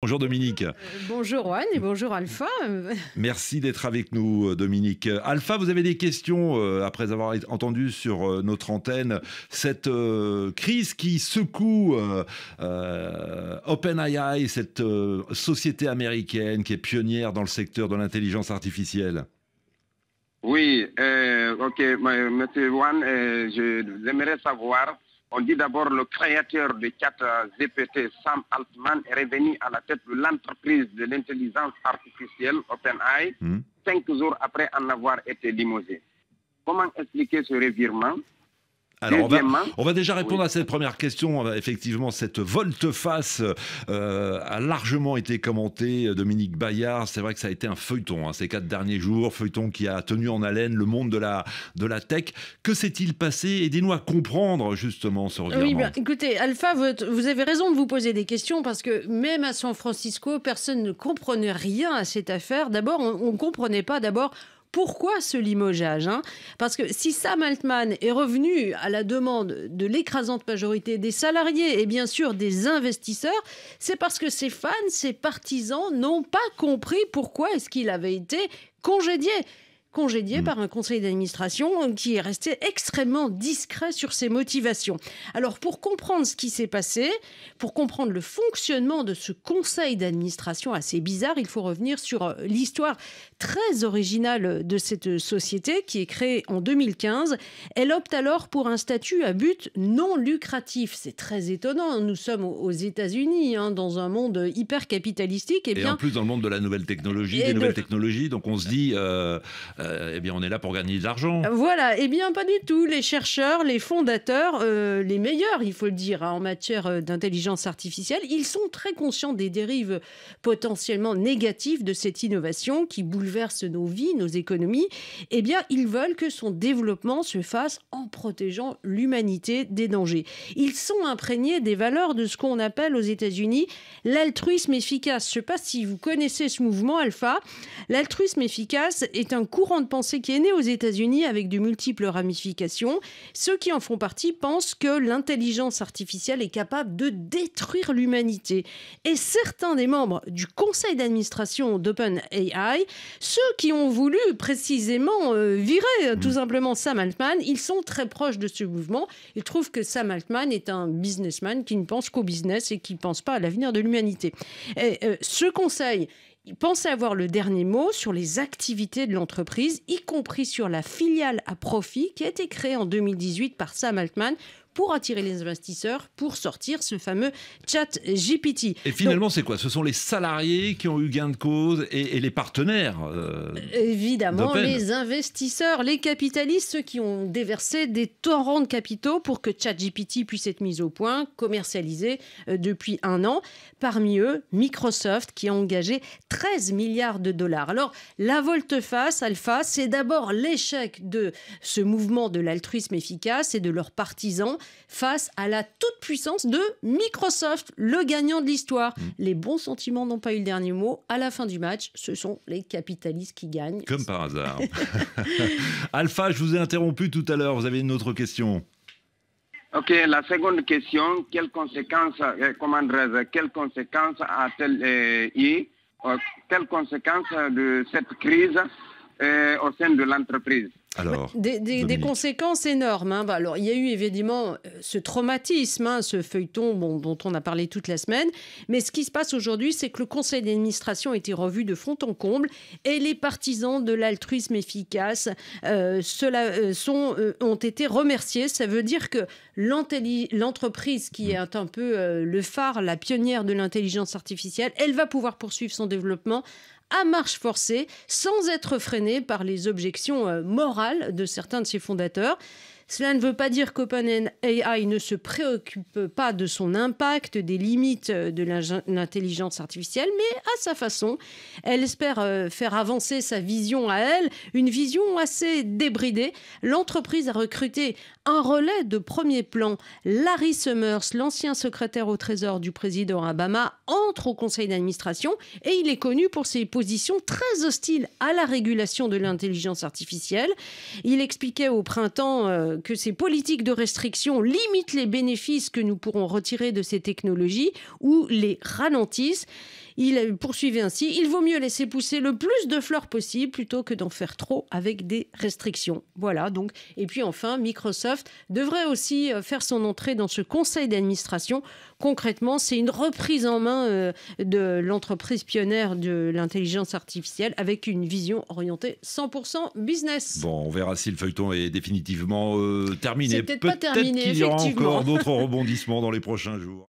Bonjour Dominique. Euh, bonjour Juan et bonjour Alpha. Merci d'être avec nous euh, Dominique. Alpha, vous avez des questions euh, après avoir entendu sur notre antenne cette crise qui secoue OpenAI, cette société américaine qui est pionnière dans le secteur de l'intelligence artificielle. Oui, ok, monsieur Juan, j'aimerais savoir on dit d'abord le créateur de quatre ZPT, Sam Altman, est revenu à la tête de l'entreprise de l'intelligence artificielle OpenAI hmm. cinq jours après en avoir été limogé. Comment expliquer ce revirement alors on va, déjà répondre à cette première question. Effectivement, cette volte-face euh, a largement été commentée. Dominique Bayard, c'est vrai que ça a été un feuilleton hein, ces quatre derniers jours, feuilleton qui a tenu en haleine le monde de la, de la tech. Que s'est-il passé Aidez-nous à comprendre justement ce revirement. écoutez, Alpha, vous avez raison de vous poser des questions parce que même à San Francisco, personne ne comprenait rien à cette affaire. D'abord, on ne comprenait pas d'abord pourquoi ce limogeage hein Parce que si Sam Altman est revenu à la demande de l'écrasante majorité des salariés et bien sûr des investisseurs, c'est parce que ses fans, ses partisans n'ont pas compris pourquoi est-ce qu'il avait été congédié congédié mm. par un conseil d'administration qui est resté extrêmement discret sur ses motivations. Alors pour comprendre ce qui s'est passé, pour comprendre le fonctionnement de ce conseil d'administration assez bizarre, il faut revenir sur euh, l'histoire très originale de cette société qui est créée en 2015. Elle opte alors pour un statut à but non lucratif. C'est très étonnant. Nous sommes aux États-Unis, hein, dans un monde hyper capitalistique. Eh et, bien... en plus dans le monde de la nouvelle technologie, des nouvelles technologies. Donc on se dit... Euh, euh, eh bien, on est là pour gagner de l'argent. Voilà, eh bien, pas du tout. Les chercheurs, les fondateurs, euh, les meilleurs, il faut le dire, hein, en matière euh, d'intelligence artificielle, ils sont très conscients des dérives potentiellement négatives de cette innovation qui bouleverse nos vies, nos économies. Eh bien, ils veulent que son développement se fasse en protégeant l'humanité des dangers. Ils sont imprégnés des valeurs de ce qu'on appelle aux États-Unis l'altruisme efficace. Je ne sais pas si vous connaissez ce mouvement, Alpha. L'altruisme efficace est un cours de pensée qui est né aux États-Unis avec de multiples ramifications. Ceux qui en font partie pensent que l'intelligence artificielle est capable de détruire l'humanité. Et certains des membres du conseil d'administration d'OpenAI, ceux qui ont voulu précisément euh, virer euh, tout mm. simplement Sam Altman, ils sont très proches de ce mouvement. Ils trouvent que Sam Altman est un businessman qui ne pense qu'au business et qui ne pense pas à l'avenir de l'humanité. Et euh, ce conseil pensait avoir le dernier mot sur les activités de l'entreprise, y compris sur la filiale à profit qui a été créée en 2018 par Sam Altman pour attirer les investisseurs, pour sortir ce fameux chat GPT. Et finalement, c'est quoi Ce sont les salariés qui ont eu gain de cause et, les partenaires euh, Évidemment, les investisseurs, les capitalistes, ceux qui ont déversé des torrents de capitaux pour que chat GPT puisse être mis au point, commercialisé euh, depuis un an. Parmi eux, Microsoft qui a engagé 13 milliards de dollars. Alors, la volte-face, Alpha, c'est d'abord l'échec de ce mouvement de l'altruisme efficace et de leurs partisans face à la toute-puissance de Microsoft, le gagnant de l'histoire. Mm. Les bons sentiments n'ont pas eu le dernier mot. À la fin du match, ce sont les capitalistes qui gagnent. Comme par hasard. Alpha, je vous ai interrompu tout à l'heure. Vous avez une autre question. Ok, la seconde question, quelles conséquences, euh, quelles conséquences a-t-elle euh, eu, euh, quelles conséquences de cette crise euh, au sein de l'entreprise des, conséquences énormes. Hein. Bah, alors, il y a eu évidemment euh, ce traumatisme, hein, ce feuilleton dont on a parlé toute la semaine. Mais ce qui se passe aujourd'hui, c'est que le conseil d'administration a été revu de fond en comble et les partisans de l'altruisme efficace euh, cela, euh, sont, ont été remerciés. Ça veut dire que l'entreprise qui mmh. est un peu le phare, la pionnière de l'intelligence artificielle, elle va pouvoir poursuivre son développement à marche forcée, sans être freinée par les objections morales de certains de ses fondateurs. Cela ne veut pas dire qu'OpenAI ne se préoccupe pas de son impact, des limites de l'intelligence artificielle, mais à sa façon, elle espère euh, faire avancer sa vision à elle, une vision assez débridée. L'entreprise a recruté un relais de premier plan. Larry Summers, l'ancien secrétaire au Trésor du président Obama, entre au conseil d'administration et il est connu pour ses positions très hostiles à la régulation de l'intelligence artificielle. Il expliquait au printemps euh, que ces politiques de restriction limitent les bénéfices que nous pourrons retirer de ces technologies ou les ralentissent. Il a poursuivi ainsi Il vaut mieux laisser pousser le plus de fleurs possible plutôt que d'en faire trop avec des restrictions. Voilà donc. Et puis enfin, Microsoft devrait aussi euh, faire son entrée dans ce conseil d'administration. Concrètement, c'est une reprise en main euh, de l'entreprise pionnière de l'intelligence artificielle avec une vision orientée 100% business. Bon, on verra si le feuilleton est définitivement euh, terminé. Peut-être peut qu'il y aura encore d'autres rebondissements dans les prochains jours.